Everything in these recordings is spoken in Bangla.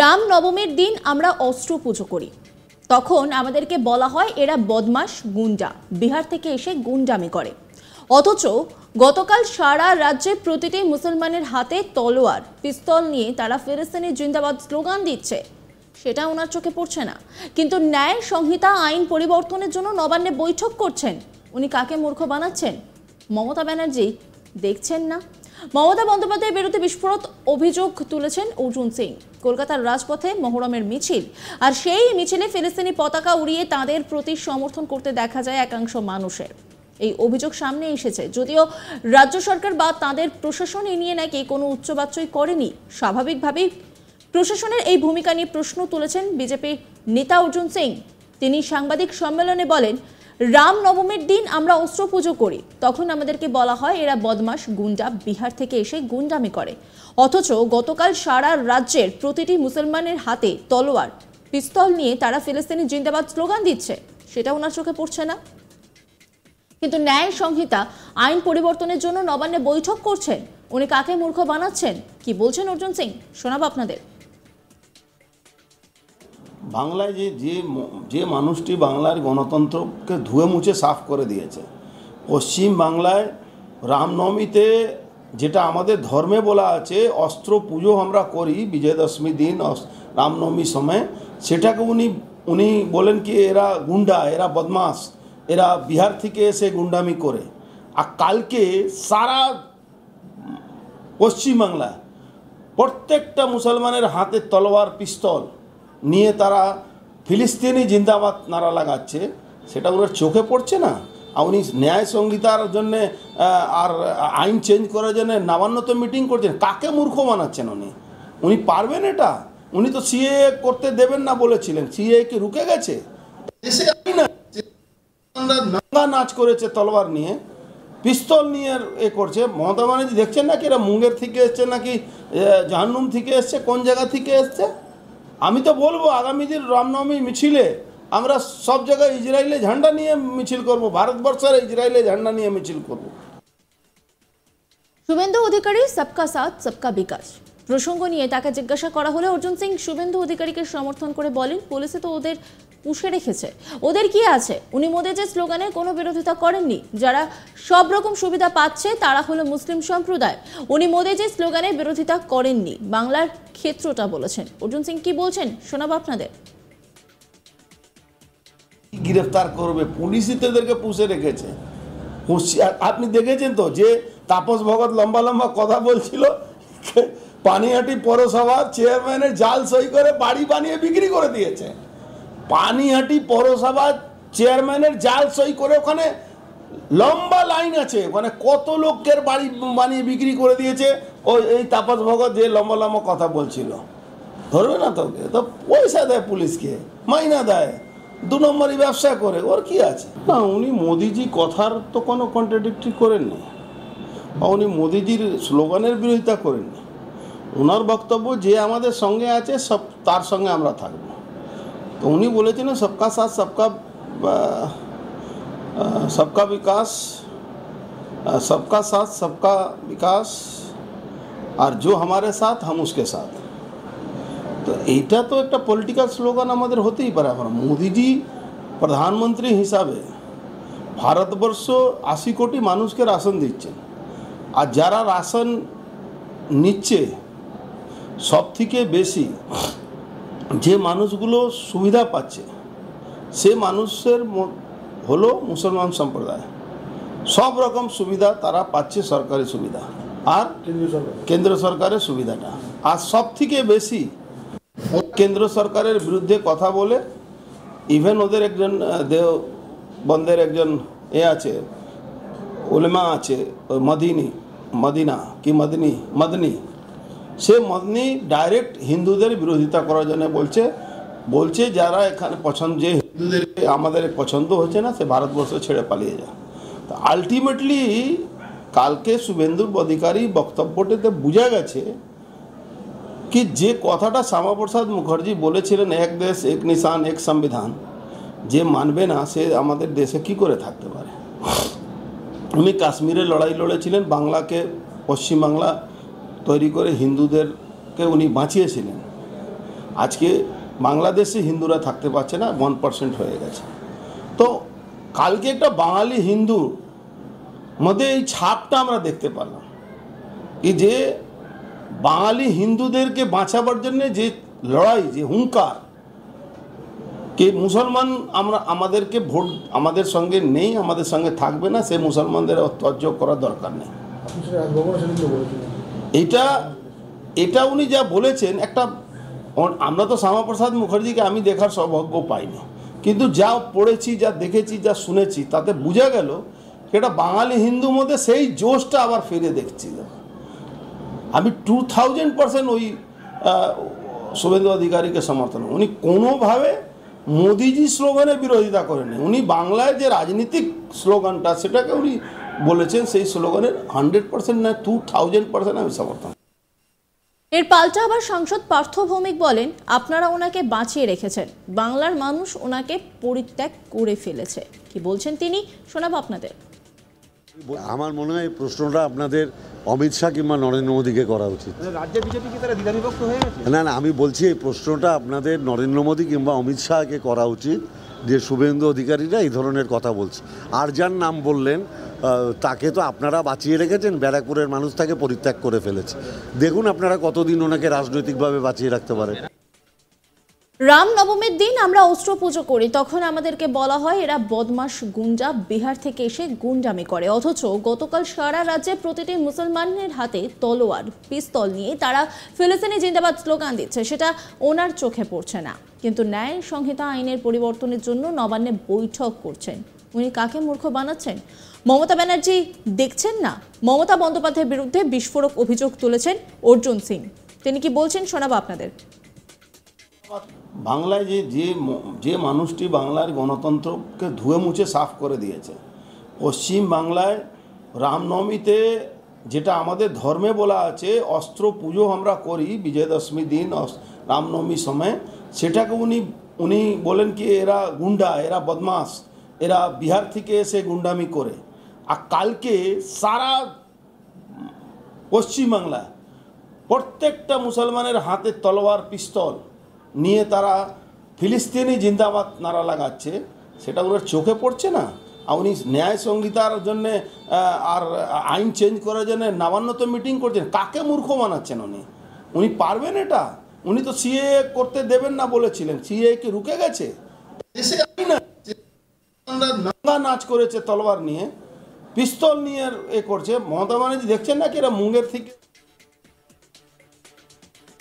রাম নবমের দিন আমরা অস্ত্র পুজো করি তখন আমাদেরকে বলা হয় এরা বদমাস গুন্ডা বিহার থেকে এসে গুন্ডামি করে অথচ গতকাল সারা রাজ্যে প্রতিটি মুসলমানের হাতে তলোয়ার পিস্তল নিয়ে তারা ফেরেস্তানি জিন্দাবাদ স্লোগান দিচ্ছে সেটা ওনার চোখে পড়ছে না কিন্তু ন্যায় সংহিতা আইন পরিবর্তনের জন্য নবান্নে বৈঠক করছেন উনি কাকে মূর্খ বানাচ্ছেন মমতা ব্যানার্জি দেখছেন না মমতা বন্দ্যোপাধ্যায়ের বিরুদ্ধে বিস্ফোরক অভিযোগ তুলেছেন অর্জুন সিং কলকাতার রাজপথে মহরমের মিছিল আর সেই মিছিলে ফিলিস্তিনি পতাকা উড়িয়ে তাদের প্রতি সমর্থন করতে দেখা যায় একাংশ মানুষের এই অভিযোগ সামনে এসেছে যদিও রাজ্য সরকার বা তাদের প্রশাসন এ নিয়ে নাকি কোনো বাচ্চই করেনি স্বাভাবিকভাবেই প্রশাসনের এই ভূমিকা নিয়ে প্রশ্ন তুলেছেন বিজেপি নেতা অর্জুন সিং তিনি সাংবাদিক সম্মেলনে বলেন রাম নবমীর দিন আমরা অস্ত্র পুজো করি তখন আমাদেরকে বলা হয় এরা বদমাস গুন্ডা বিহার থেকে এসে গুন্ডামি করে অথচ গতকাল সারা রাজ্যের প্রতিটি মুসলমানের হাতে তলোয়ার পিস্তল নিয়ে তারা ফিলিস্তিনি জিন্দাবাদ স্লোগান দিচ্ছে সেটা ওনার চোখে পড়ছে না কিন্তু ন্যায় সংহিতা আইন পরিবর্তনের জন্য নবান্নে বৈঠক করছেন উনি কাকে মূর্খ বানাচ্ছেন কি বলছেন অর্জুন সিং শোনাব আপনাদের বাংলায় যে যে যে মানুষটি বাংলার গণতন্ত্রকে ধুয়ে মুছে সাফ করে দিয়েছে পশ্চিম বাংলায় রামনবমীতে যেটা আমাদের ধর্মে বলা আছে অস্ত্র পুজো আমরা করি বিজয়দশমী দিন রামনবমীর সময় সেটাকে উনি উনি বলেন কি এরা গুন্ডা এরা বদমাস এরা বিহার থেকে এসে গুন্ডামি করে আর কালকে সারা বাংলা প্রত্যেকটা মুসলমানের হাতে তলোয়ার পিস্তল নিয়ে তারা ফিলিস্তিনি জিন্দাবাদ নারা লাগাচ্ছে সেটা ওরা চোখে পড়ছে না উনি ন্যায় সংহিতার জন্যে আর আইন চেঞ্জ করার জন্যে নামান্নত মিটিং করছেন কাকে মূর্খ বানাচ্ছেন উনি উনি পারবেন এটা উনি তো সিএ করতে দেবেন না বলেছিলেন সিএ কি রুকে গেছে নাঙ্গা নাচ করেছে তলোয়ার নিয়ে পিস্তল নিয়ে এ করছে মমতা বানার্জি দেখছেন নাকি এরা মুঙ্গের থেকে এসছে নাকি জাহান্নুম থেকে এসছে কোন জায়গা থেকে এসছে আমি তো বলবো আগামী দিন রমণমী মিছিলে আমরা সব জায়গা ইসরাইলের झंडा নিয়ে মিছিল করব ভারত বর্ষের ইসরাইলের झंडा নিয়ে মিছিল করব সুমেন্দু অধিকারী सबका साथ सबका विकास প্রসঙ্গ নিয়ে তাকে জিজ্ঞাসা করা হলে অর্জুন সিং শুভেন্দু অধিকারীকে সমর্থন করে বলেন পুলিশে তো ওদের পুষে রেখেছে ওদের কি আছে উনি যে স্লোগানে কোনো বিরোধিতা করেননি যারা সব রকম সুবিধা পাচ্ছে তারা হলো মুসলিম সম্প্রদায় উনি যে স্লোগানে বিরোধিতা করেননি বাংলার ক্ষেত্রটা বলেছেন অর্জুন সিং কি বলছেন শোনাবো আপনাদের গ্রেফতার করবে পুলিশই তো এদেরকে পুষে রেখেছে আপনি দেখেছেন তো যে তাপস ভগত লম্বা লম্বা কথা বলছিল পানিহাটি পৌরসভার চেয়ারম্যানের জাল সই করে বাড়ি বানিয়ে বিক্রি করে দিয়েছে পানিহাটি পৌরসভার চেয়ারম্যানের জাল সই করে ওখানে লম্বা লাইন আছে মানে কত লোকের বাড়ি বানিয়ে বিক্রি করে দিয়েছে ও এই তাপস ভগত যে লম্বা লম্বা কথা বলছিল ধরবে না তোকে তো পয়সা দেয় পুলিশকে মাইনা দেয় দু নম্বরই ব্যবসা করে ওর কি আছে না উনি মোদিজি কথার তো কোনো কন্ট্রাডিক্টি করেননি বা উনি মোদিজির স্লোগানের বিরোধিতা করেননি उनार बक्तव्य जे हमारे संगे आ सब तार संगे हमें थकब तो उन्नी बोले ना सबका साथ सबका सबका विकास सबका साथ सबका विकास और जो हमारे साथ हम उसके साथ तो यहाँ तो एक पलिटिकल स्लोगान होते ही पर मोदीजी प्रधानमंत्री हिसाब से भारतवर्ष आशी कोटी मानुष के राशन दीचन आ जा राशन निच्चे সবথেকে বেশি যে মানুষগুলো সুবিধা পাচ্ছে সে মানুষের হলো মুসলমান সম্প্রদায় সব রকম সুবিধা তারা পাচ্ছে সরকারি সুবিধা আর কেন্দ্র সরকারের সুবিধাটা আর সব থেকে বেশি কেন্দ্র সরকারের বিরুদ্ধে কথা বলে ইভেন ওদের একজন দেহ বন্ধের একজন এ আছে ওলেমা আছে মদিনী মদিনা কি মদিনী মদিনী সে মদনি ডাইরেক্ট হিন্দুদের বিরোধিতা করার জন্য বলছে বলছে যারা এখানে পছন্দ যে হিন্দুদের আমাদের পছন্দ হচ্ছে না সে ভারতবর্ষ ছেড়ে পালিয়ে যায় তো আলটিমেটলি কালকে শুভেন্দুর অধিকারী বক্তব্যটিতে বোঝা গেছে কি যে কথাটা শ্যামাপ্রসাদ মুখার্জি বলেছিলেন এক দেশ এক নিশান এক সংবিধান যে মানবে না সে আমাদের দেশে কি করে থাকতে পারে উনি কাশ্মীরে লড়াই লড়েছিলেন বাংলাকে পশ্চিমবাংলা তৈরি করে হিন্দুদেরকে উনি বাঁচিয়েছিলেন আজকে বাংলাদেশে হিন্দুরা থাকতে পারছে না ওয়ান পার্সেন্ট হয়ে গেছে তো কালকে একটা বাঙালি হিন্দুর মধ্যে এই ছাপটা আমরা দেখতে পেলাম এই যে বাঙালি হিন্দুদেরকে বাঁচাবার জন্যে যে লড়াই যে হুঙ্কার কে মুসলমান আমরা আমাদেরকে ভোট আমাদের সঙ্গে নেই আমাদের সঙ্গে থাকবে না সে মুসলমানদের অত্যাজ্য করার দরকার নেই এটা এটা উনি যা বলেছেন একটা আমরা তো শ্যামাপ্রসাদ মুখার্জিকে আমি দেখার সৌভাগ্য পাইনি কিন্তু যা পড়েছি যা দেখেছি যা শুনেছি তাতে বোঝা গেল এটা বাঙালি হিন্দুর মধ্যে সেই জোশটা আবার ফিরে দেখছিল আমি টু থাউজেন্ড পার্সেন্ট ওই শুভেন্দু অধিকারীকে সমর্থন উনি কোনোভাবে মোদিজি স্লোগানে বিরোধিতা করেনি উনি বাংলায় যে রাজনীতিক স্লোগানটা সেটাকে উনি বলেছেন সেই স্লোগানের হান্ড্রেড পার্সেন্ট না টু থাউজেন্ড পার্সেন্ট আমি সমর্থন এর পাল্টা আবার সাংসদ পার্থ ভৌমিক বলেন আপনারা ওনাকে বাঁচিয়ে রেখেছেন বাংলার মানুষ ওনাকে পরিত্যাগ করে ফেলেছে কি বলছেন তিনি শোনাব আপনাদের আমার মনে হয় প্রশ্নটা আপনাদের অমিত শাহ কিংবা নরেন্দ্র মোদীকে করা উচিত মানে না না আমি বলছি এই প্রশ্নটা আপনাদের নরেন্দ্র মোদী কিংবা অমিত শাহকে করা উচিত যে শুভেন্দু অধিকারীরা এই ধরনের কথা বলছে আর যার নাম বললেন তাকে তো আপনারা বাঁচিয়ে রেখেছেন ব্যারাকপুরের মানুষ তাকে পরিত্যাগ করে ফেলেছে দেখুন আপনারা কতদিন ওনাকে রাজনৈতিকভাবে বাঁচিয়ে রাখতে পারেন রামনবমীর দিন আমরা অস্ত্র পুজো করি তখন আমাদেরকে বলা হয় এরা বদমাস গুঞ্জা বিহার থেকে এসে গুঞ্জামি করে অথচ গতকাল সারা রাজ্যে প্রতিটি মুসলমানের হাতে তলোয়ার পিস্তল নিয়ে তারা ফিলিস্তিনি জিন্দাবাদ স্লোগান দিচ্ছে সেটা ওনার চোখে পড়ছে না কিন্তু ন্যায় সংহিতা আইনের পরিবর্তনের জন্য নবান্নে বৈঠক করছেন উনি কাকে মূর্খ বানাচ্ছেন মমতা ব্যানার্জি দেখছেন না মমতা বন্দ্যোপাধ্যায়ের বিরুদ্ধে বিস্ফোরক অভিযোগ তুলেছেন অর্জুন সিং তিনি কি বলছেন শোনাবো আপনাদের বাংলায় যে যে যে মানুষটি বাংলার গণতন্ত্রকে ধুয়ে মুছে সাফ করে দিয়েছে পশ্চিম বাংলায় রামনবমীতে যেটা আমাদের ধর্মে বলা আছে অস্ত্র পুজো আমরা করি বিজয়দশমী দিন রামনবমী সময় সেটাকে উনি উনি বলেন কি এরা গুন্ডা এরা বদমাস এরা বিহার থেকে এসে গুন্ডামি করে আর কালকে সারা পশ্চিমবাংলা প্রত্যেকটা মুসলমানের হাতে তলোয়ার পিস্তল নিয়ে তারা ফিলিস্তিনি জিন্দাবাদ নারা লাগাচ্ছে সেটা ওরা চোখে পড়ছে না উনি ন্যায় সংহিতার জন্যে আর আইন চেঞ্জ করার জন্য নামান্নত মিটিং করছেন কাকে মূর্খ বানাচ্ছেন উনি উনি পারবেন এটা উনি তো সিএ করতে দেবেন না বলেছিলেন সিএ কি রুকে গেছে নাঙ্গা নাচ করেছে তলবার নিয়ে পিস্তল নিয়ে এ করছে মমতা ব্যানার্জি দেখছেন না কি এরা মুঙ্গের থেকে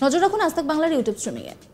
নজর রাখুন আজ বাংলার ইউটিউব স্ট্রিমিংয়ে